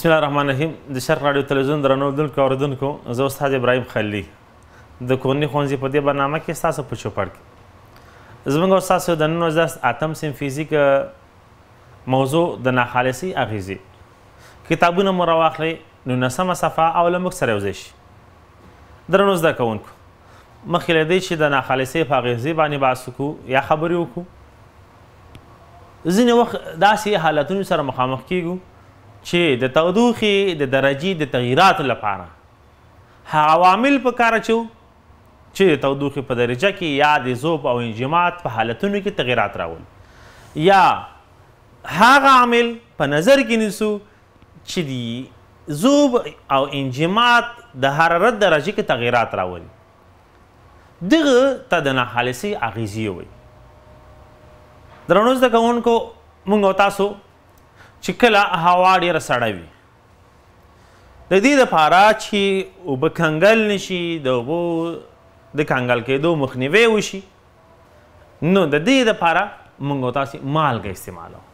بسم الله الرحمن الرحیم د شرق رادیو تلویزیون درنو دونکو اوریدونکو زه استاد ابراهیم خلیلی د کورني ښوونځي په دې برنامه کې ستاسو په چوپړ کې زموږ او ستاسو د نن ورځ اتم سیم فزیک موضوع د ناخالصۍ اغیزې کتابونه مو راواخلئ نولسمه صفحه او له موږ سره یوځای شي درنو زده کوونکو مخکې له دې چې د ناخالصۍ په اغیزې باندې بحث وکړو یا خبرې وکړو ځینې وخت داسې حالتونو سره مخامخ کیږو چې د تودوخي د درجې د تغیرات لپاره عوامل په کار اچو چې د تودوخي په درجه کې یا د ذوب او انجماد په حالتونو کې تغیرات راول یا هغه عامل په نظر کې نیسو چې دی ذوب او انجماد د حرارت درجه کې تغیرات راول دغه ته د ناخالصي اغیزي وي درنو زده کوونکو موږ تاسو چې کله هوا ډیره سړه وي د دې لپاره چې اوبه کنګل نشي د اوبو د کنګل کېدو مخنیوی وشي نو د دې لپاره موږ تاسو مالګه استعمالو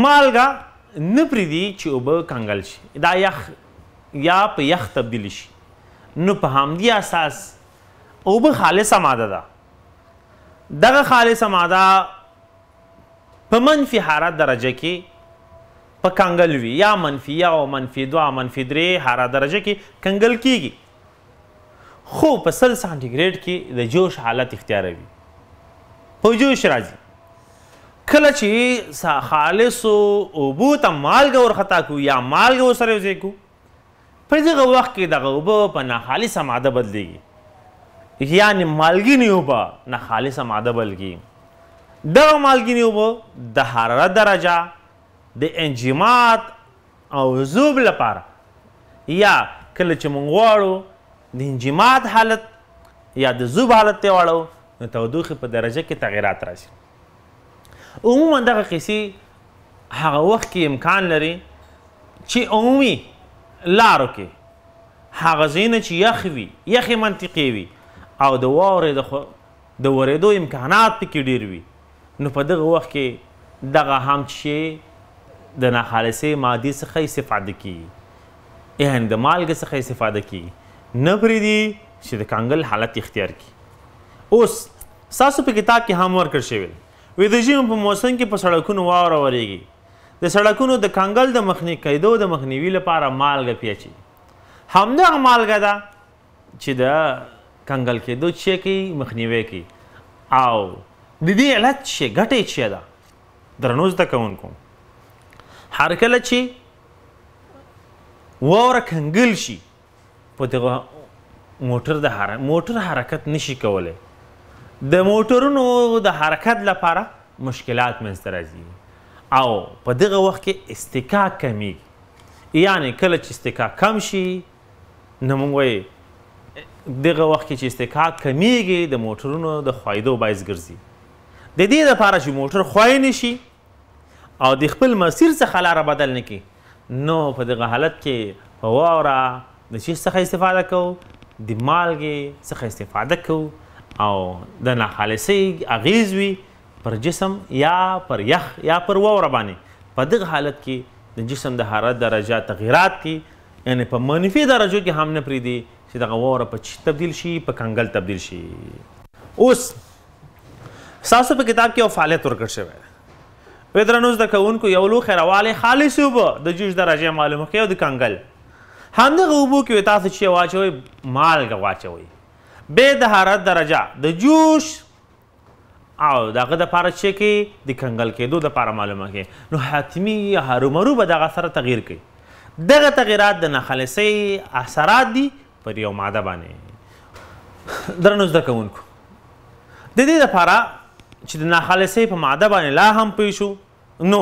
مالګه نه پریدي چې اوبه کنګل شي دا یخ یا په یخ تبدیل شي نو په همدې اساس اوبه خالصه ماده ده دغه خالصه ماده په منفي حرارت درجه کې په کنګل وي یا منفي یا او منفي دوه منفي درې هر درجه کې کنګل کیږي خو په سل سانټیګریډ کې د جوش حالت اختیاروي په جوش راځي کله چې خالص او بو ته مالګه ورختا کو یا مالګه وسره وځي کو په دغه وخت کې دغه وبو په ناخالصه ماده بدلیږي یعنی مالګینی وبا ناخالصه ماده بلګي دغه مالګینی وبو د حرارت درجه د انجماد او عذوب لپاره یا کله چې مونږ واړو د انجماد حالت یا د ذوب حالت ته واړو نو تودوخې په درجه کې تغیرات راشي عموما دغه قیسې هغه وخت کې امکان لري چې عمومي لارو کې هغه ځایونه چې یخ وي یخې منطقې وي او د واورې د خو د ورېدو امکانات پکې ډېر وي نو په دغه وخت کې دغه هم چې د ناخالصې مادي څخه استفاده کی یعنی د مالګې څخه استفاده کی نه پریدي چې د کانګل حالت اختیار کی اوس ساسو په کتاب کې هم ورکړ شوی وي د ژمي په موسم کې په سړکونو واوره ورېږي د سړکونو د کانګل د مخنی کېدو د مخنیوي لپاره مالګه پیچي همدغه مالګه ده چې د کنګل کېدو چې کې مخنیوي کې او د دې علت چې ګټه چې ده درنوز د کوونکو هر کله چې واوره کنګل شي په دغه موټر د حر... موټر حرکت نشي کولی د موټرونو د حرکت لپاره مشکلات منځته راځي او په دغه وخت کې استکا کمیږي یعنی کله چې استکا کم شي نو موږ وایي دغه وخت کې چې استکا کمیږي د موټرونو د خوایدو باعث ګرځي د دې لپاره چې موټر خوای نشي شي او د خپل مسیر څخه لار بدل نکي نو په دغه حالت کې په واره د شي څخه استفاده کو د مالګې څخه استفاده کو او د ناخالصي اغیز وي پر جسم یا پر یخ یا پر واره باندې په دغه حالت کې د جسم د حرارت درجه تغیرات کې یعنی په منفي درجو کې هم نه پریدي چې دغه واره په چی تبدیل شي په کنګل تبدیل شي اوس ساسو په کتاب کې او فعالیت ورکړ شوی وې درنو زده کوونکو یو لو خیرواله خالص اوبه د جوش درجه معلومه کوي او د کنګل همدغه اوبو کې تاسو چې واچوي مالګه واچوي به د حرارت درجه د جوش او دغه د پاره چې کې د کنګل کېدو د پاره معلومه کوي نو حتمی هرومرو به دغه سره تغییر کوي دغه تغیرات د ناخالصۍ اثرات دي پر یو ماده باندې درنو زده کوونکو د دې لپاره چې د ناخالصې په ماده باندې لا هم پوه شو نو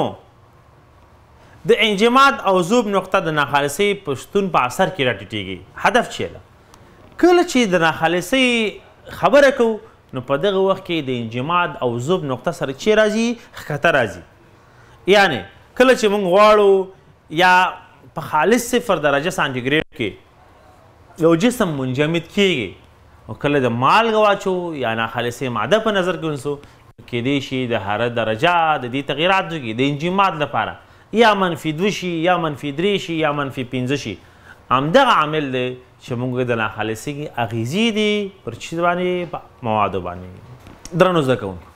د انجماد او ذوب نقطه د ناخالصې په شتون په اثر کې راټیټېږي هدف چی ده کله چې د ناخالصې خبره کوو نو په دغه وخت کې د انجماد او ذوب نقطه سره چی راځي خطر راځي یعنی کله چې موږ غواړو یا په خالص صفر درجه سانټیګریډ کې یو جسم منجمد کیږي او کله د مالګه واچو یا ناخالصې ماده په نظر کې ونیسو کې دی شي د حرارت درجه د دې تغیرات کې د انجماد لپاره یا منفي 2 شي یا منفي 3 شي یا منفي 15 شي همدغه عامل دی چې موږ د ناخالصي اغیزي دي پر چیز باندې مواد باندې درنو زده کوونکو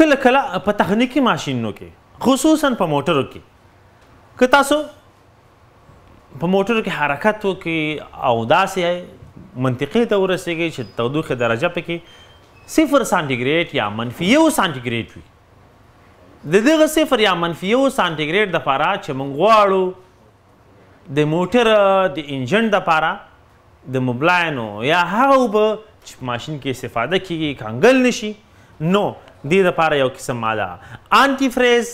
کله کله په تخنیکی ماشینونو کې خصوصا په موټرو کې که تاسو په موټرو کې حرکت وکړي او داسې منطقي ته ورسیږي چې تودوخه درجه پکې صفر سانتیګریډ یا منفي یو سانتیګریډ وي د دغه صفر یا منفي یو سانتیګریډ د پاره چې موږ غواړو د موټر د انجن د پاره د مبلاینو یا هغه وب چې ماشين کې استفاده کیږي کانګل نشي نو دې د پاره یو قسم ماده انټي فریز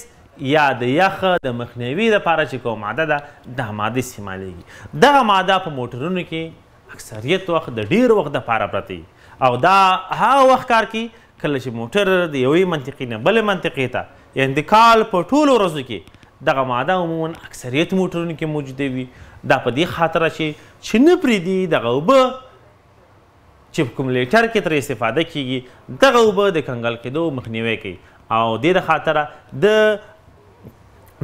یا د یخ د مخنیوي لپاره چې کوم ماده ده د ماده استعمالېږي دغه ماده په موټرونو کې اکثریت وخت د ډیر وخت د لپاره پرتی او دا هغه وخت کار کوي کله چې موټر د یوې منطقې نه بلې منطقې ته انتقال په ټولو ورځو کې دغه ماده عموما اکثریت موټرونو کې موجوده وي دا په دې خاطر چې چې نه پرېږدي دغه اوبه چې کوم لیټر کې ترې استفاده کیږي دغه اوبه د کنګل کېدو مخنیوي کوي او دې د خاطره د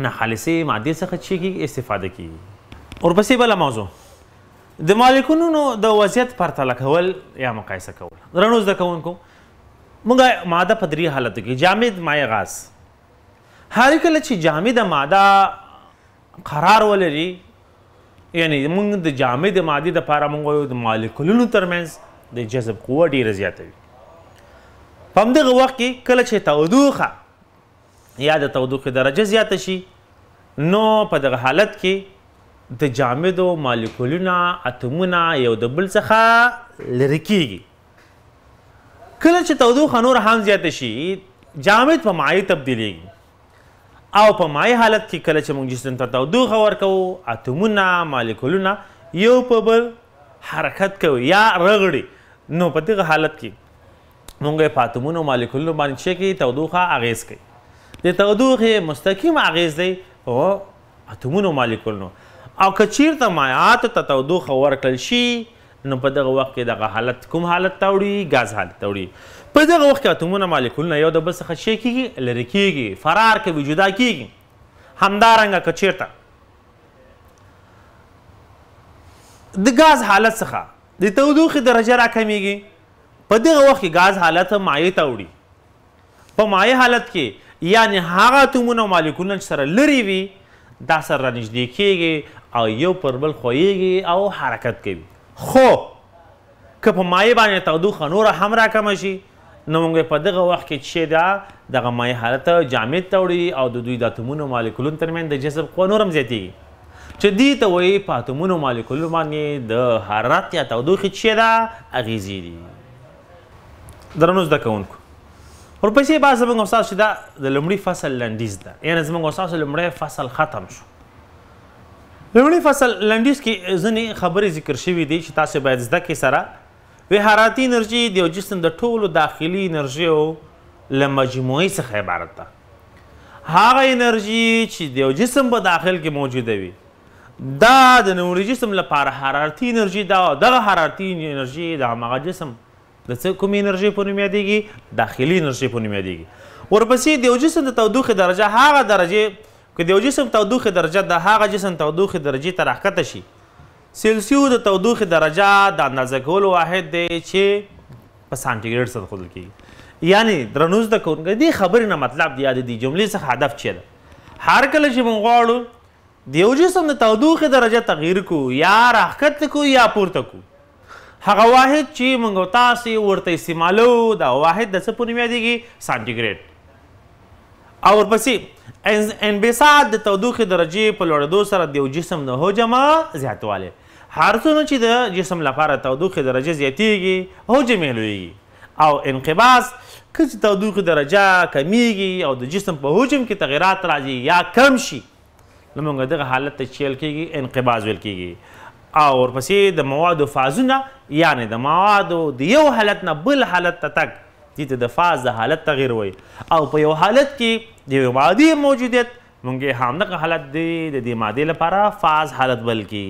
ناخالصې مادې څخه چې استفاده کیږي ورپسې بله موضوع د مالیکولونو د وضعیت پرتله کول یا مقایسه کول درنو زده کوونکو موږ ماده په درې حالتو کې جامد مایع غاز هر کله چې جامد ماده قرار ولري یعنی موږ د جامد مادې د پاره موږ د مالیکولونو ترمنځ د جذب قوه ډیره زیاته وي په همدغه وخت کې کله چې تودوخه یا د تودوخې درجه زیاته شي نو په دغه حالت کې د جامدو مالیکولونه اتمونه یو د بل څخه لري کیږي کله چې تودوخه نور هم زیاته شي جامد په مایع تبدیلیږي او په مایع حالت کې کله چې موږ جسم ته تودوخه ورکو اتمونه مالیکولونه یو په بل حرکت کوي یا رغړي نو په دغه حالت کې موږ په اتمونو مالیکولونو باندې چې کې تودوخه اغیز کوي د تودوخه مستقیم اغیز دی او اتمونو مالیکولونو او کچیر ته مایات ته تودوخه ورکړل شي نو په دغه وخت کې دغه حالت کوم حالت تاوړي غاز حالت تاوړي په دغه وخت کې اتمونه مالیکولونه یو د بل څخه شي کیږي لري کیږي فرار کوي جدا کیږي همدارنګه کچیر ته د غاز حالت څخه د تودوخه درجه را کمیږي په دغه وخت کې غاز حالت مایع تاوړي په مایع حالت کې یعنی هغه اتمونه مالیکولونه سره لري وي دا سره نږدې کیږي او یو پر بل خوېږي او حرکت کوي خو که په مایع باندې تودوخه نوره هم راکمه شي نو موږ په دغه وخت کې چې دا دغه مایع حالت جامد توړي او د دوی د اتومونو مالیکولونو ترمنځ د جذب قوه نور هم زیاتیږي چې دې ته وایي په اتومونو مالیکولونو باندې د حرارت یا تودوخې چې دا اغیزې دي درنو زده کوونکو ورپسې به زموږ استاد چې دا د لومړي فصل لنډیز ده یعنې زموږ استاد لومړی فصل ختم شو لومړی فصل لنډیز کې ځنې خبرې ذکر شوې دي چې تاسو باید زده کړئ سره وهاراتي انرژي د یو جسم د ټولو داخلي انرژیو له مجموعې څخه عبارت ده هغه انرژي چې د یو جسم په داخل کې موجوده وي دا د نوري جسم لپاره حرارتي انرژي ده او دغه حرارتي انرژي د هماغه جسم د څه کومې انرژي په نوم یادېږي داخلي انرژي په نوم یادېږي ورپسې د یو جسم د تودوخې درجه هغه درجه که د یو جسم تودوخه درجه د هغه جسم تودوخه درجه تر راکته شي سلسیو د تودوخه درجه د اندازه کولو واحد دی چې په سانټیګریډ سره خودل کیږي یعنی درنوز د کونګې دی خبرې نه مطلب دی د دې جملې څخه هدف چي ده هر کله چې مونږ غواړو د یو جسم د تودوخې درجه تغییر کو یا راښکته کو یا پورته کو هغه واحد چې موږ تاسې ورته استعمالو دا واحد د څه په نوم یادېږي سانټیګریډ او ورپسې انبساط د تودوخې درجې په لوړېدو سره د یو جسم د حجم زیاتوالی هر څونه چې د جسم لپاره تودوخې درجه زیاتیږي حجم یې لویږي او انقباس که چې تودوخې درجه کمیږي او د جسم په حجم کې تغیرات راځي یا کم شي نو موږ دغه حالت ته چې ویل کېږي انقباس ویل کېږي او ورپسې د موادو فازونه یعنې د موادو د یو حالت نه بل حالت ته تک دې ته د فاز د حالت تغیر وایي او په یو حالت کې د یو مادې موجودیت مونږ یې همدغه حالت دی د دې مادې لپاره فاز حالت بل کې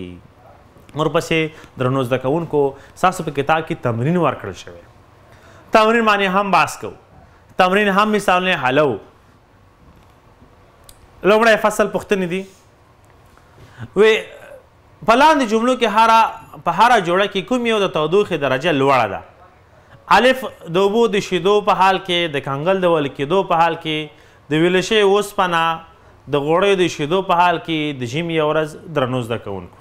ورپسې درنو زده کوونکو ستاسو په کتاب کې تمرین ورکړل شوی تمرین باندې هم باس کوو تمرین هم مثالونه حلو لومړی فصل پوښتنې دي وی په لاندې جملو کې هره په هره جوړه کې کوم یو د تودوخې درجه لوړه ده الف د وبو د شیدو په حال کې د کنګل د ول کېدو په حال کې د ویلشه اوس پنا د غوړې د شیدو په حال کې د جیم یو ورځ درنوز د کوونکو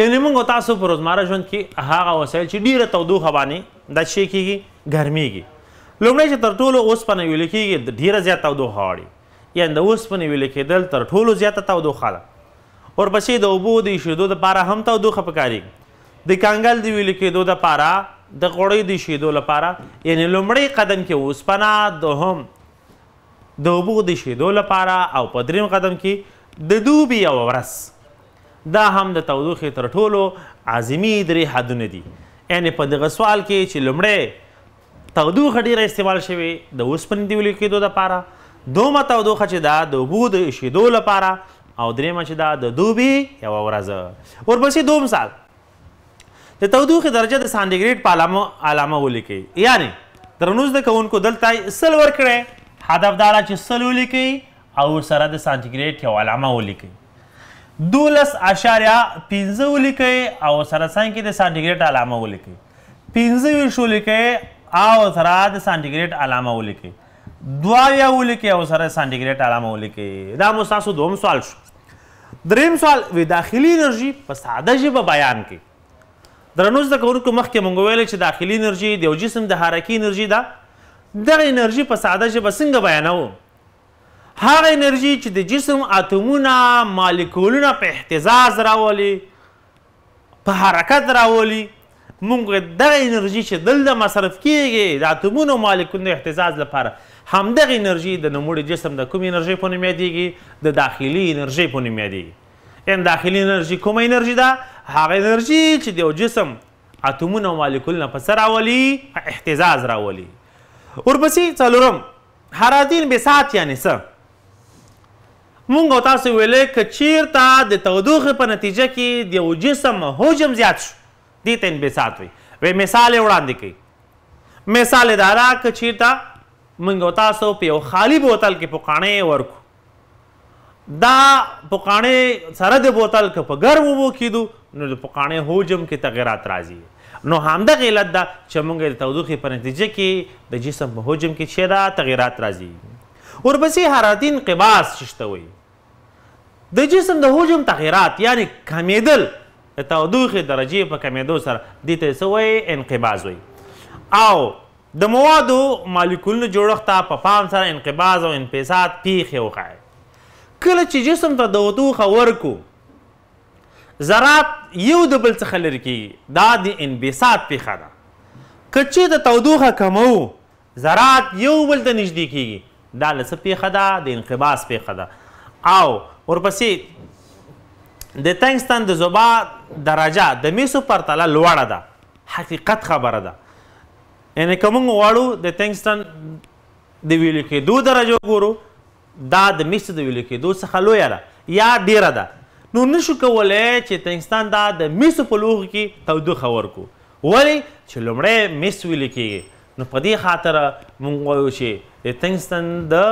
یعنی موږ تاسو پر روزمره ژوند کې هغه وسایل چې ډیره تودوخه باندې د شي کېږي ګرميږي لومړی چې تر ټولو اوس پنه ویل کېږي ډیره زیاته تودوخه واړي یعنی د اوس پنه ویل کېدل تر ټولو زیاته تودوخه ده اور بچي د اوبو د شیدو د لپاره هم تودوخه پکاري د کانګل دی ویل کېدو د پاره د غوړې د شیدو لپاره یعنی لومړی قدم کې اوسپنا دوهم د اوبو د شیدو لپاره او په دریم قدم کې د دوبی او ورس دا هم د تودوخې تر ټولو عظیمي درې حدونه دي یعنی په دغه سوال کې چې لومړی تودوخه ډیره استعمال شوي د اوسپنې د ویل کېدو لپاره دومه تودوخه چې دا د اوبو د شیدو لپاره او درېمه چې دا د دوبي یوه ورځ ورپسې دوم مثال د تودوخې درجه د سانتیګریډ په علامه علامه ولیکئ یعنی درنوز د کوونکو دلته سل ورکړی هدف دا چې سل ولیکئ او سره د سانتیګریډ یو علامه ولیکئ دولس اشاریه پنځه ولیکئ او سره څنګ کې د سانټیګریډ علامه ولیکئ پنځه ویشت ولیکئ او سره د سانټیګریډ علامه ولیکئ دوه اویا ولیکئ او سره سانټیګریډ علامه ولیکئ دا مو ستاسو دوم سوال شو دریم سوال وی داخلي انرژي په ساده ژبه بیان کړئ درنو زده کوونکو مخکې مونږ ویل چې داخلي انرژي د یو جسم د حرکي انرژي ده دغه انرژي په ساده ژبه څنګه بیانوو هغه انرژي چې د جسم اتومونه مالیکولونه په احتزاز راولي په حرکت راولي مونږ دغه انرژي چې دلته مصرف کیږي د اتومونو مالیکولونو احتزاز لپاره همدغه انرژي د نوموړي جسم د کوم انرژي په نوم یادیږي د داخلي انرژي په نوم یادیږي ان داخلي انرژي کومه انرژي ده هغه انرژي چې د جسم اتمونه او مالیکولونه په سر راولي اهتزاز راولي ورپسې څلورم حرارتین به سات یعنی څه مونږ تاسو ویلې کچیر ته د تودوخه په نتیجه کې د یو جسم حجم زیات شو دې ته انبساط وي وې مثال وړاندې کړي مثال دا را کچیر ته منګو تاسو په یو خالی بوتل کې پوکانې ورکو دا پوکانې سره د بوتل کې په ګرم وو کېدو نو د پقانې حجم کې تغیرات راځي نو همدغه علت ده چې موږ د تودوخې په نتیجه کې د جسم په حجم کې چې دا تغیرات راځي ورپسې حرارتي انقباس شته وي د جسم د حجم تغیرات یعنی کمیدل د تودوخې درجې په کمیدو سره دې ته څه انقباز وي او د موادو مالیکولونو جوړښت ته په پام سره انقباز او انبساط پیښې وښایي کله چې جسم ته تودوخه ورکو ذرات یو د بل څخه لري کیږي دا د انبساط پیښه ده که چې د تودوخه کمو ذرات یو بل ته نږدې کیږي دا له څه پیښه ده د انقباس پیښه ده او ورپسې د تنګستان د زبا درجه د میسو پرتله لوړه ده حقیقت خبره ده یعنې که موږ غواړو د تنګستان د ویلو کېدو درجه وګورو دا د میسو د ویلو کېدو څخه لویه ده یا ډیره ده نو نشو کولای چې تنګستان دا د میسو په لوغ کې تودوخه ورکو ولی چې لومړی میس ویل کېږي نو په دې خاطر مونږ وایو چې د تنګستان د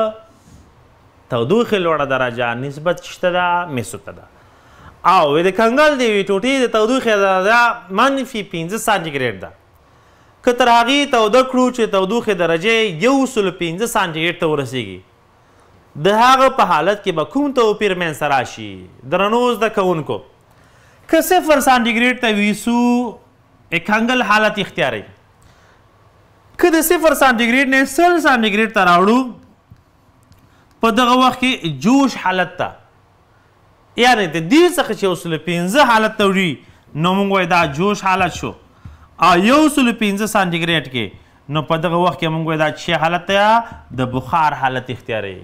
تودوخې لوړه درجه نسبت شته ده میسو ته ده او د کنګل دی ټوټې د تودوخې درجه منفي 15 سانتیګریډ ده که تر هغې توده کړو چې تودوخې درجه یو سل پنځه سانتیګریډ ته ورسیږي د هغه په حالت کې به کوم توپیر منځته راشي درنو زده کوونکو که صفر سانټیګریډ ته ویسو اکنګل حالت اختیاری که د صفر سانټیګریډ نه سل سانټیګریډ ته راوړو په دغه وخت کې جوش حالت ته یعنی د دې څخه چې وصل 15 حالت ته وړي نو موږ وای دا جوش حالت شو او یو سل 15 سانټیګریډ کې نو په دغه وخت کې موږ وای دا چې حالت ته د بخار حالت اختیاری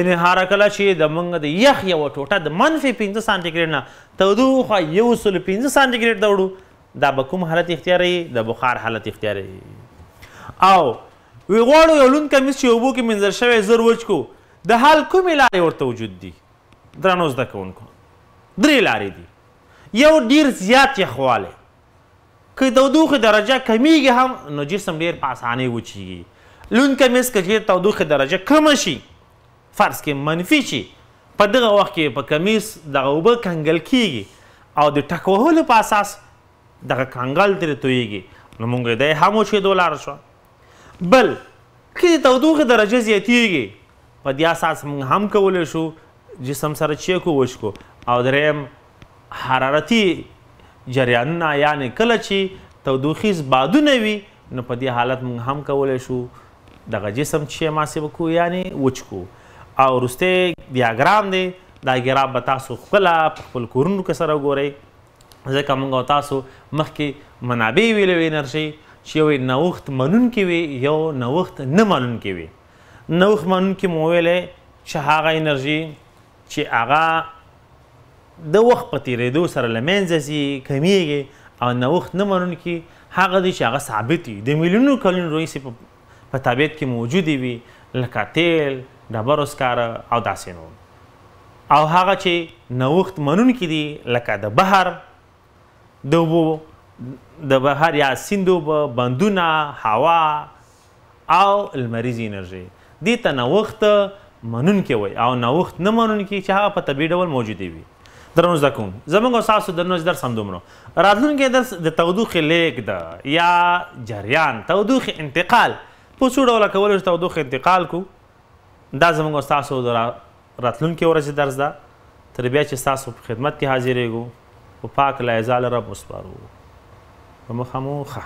انهار کله چې د منګ د یخ یو ټوټه د منفي 15 سانتي ګرید نه تودوخه یو سل 15 سانتي ګرید دوړو دا به کوم حالت اختیاري د بخار حالت اختیاري او وی غواړو یو لون کمیس چې اوبو کې منځر شوی زر وچ کو د حال کومې لارې ورته وجود دي درنو زده کوونکو درې لارې دي یو ډیر زیات یخوالی که تودوخه درجه کمیږي هم نو جسم ډیر په اسانۍ وچیږي لون کمیس که چېرې تودوخه درجه کمه شي فرض کې منفي شي په دغه وخت کې په کمیس دغه اوبه کنګل کیږي او د ټک وهلو په اساس دغه کنګل ترې تویږي نو موږ دی هم وچېدو لاره شوه بل که د تودوخې درجه زیاتیږي په دې اساس موږ هم کولی شو جسم سره چیکو وشکو او دریم حرارتي جریانونه یعنې کله چې تودوخیز بادونه وي نو په دې حالت موږ هم کولی شو دغه جسم چې ماسبه کو یعنې وچکو او ورسته دیاګرام دی دا ګرام به تاسو خپل خپل کورونو کې سره ګورئ ځکه موږ تاسو مخکې منابع ویلې انرژي چې یو نوښت منون کې وي یو نوښت نه منون کې وي نوښت منون کې مو ویلې چې هغه انرژي چې هغه د وخت په تیرېدو سره له منځه ځي کمیږي او نوښت نه منون کې هغه دی چې هغه ثابت وي د میلیونو کلونو رویسې په طبیعت کې موجودې وي لکه تیل ډبرو سکاره او داسې نور او هغه چې نوښت منونکي دي لکه د بحر د اوبو د بحر یا سیند اوبه بندونه هوا او لمریزي انرژي دې ته نوښت منونکي وي او نوښت نه منونکي چې هغه په طبیعي ډول موجودې وي درنو زده کوم زموږ استاسو درنو درس هم دومره راتلونکی درس د تودوخې لیک ده یا جریان تودوخې انتقال په څو ډوله کولی شو تودوخې انتقال کو دا زموږ تاسو د راتلونکي ورځې درس ده تر بیا چې تاسو په خدمت کې حاضرېږو په پاک لا یزال رب وسپارو په مخه مو ښه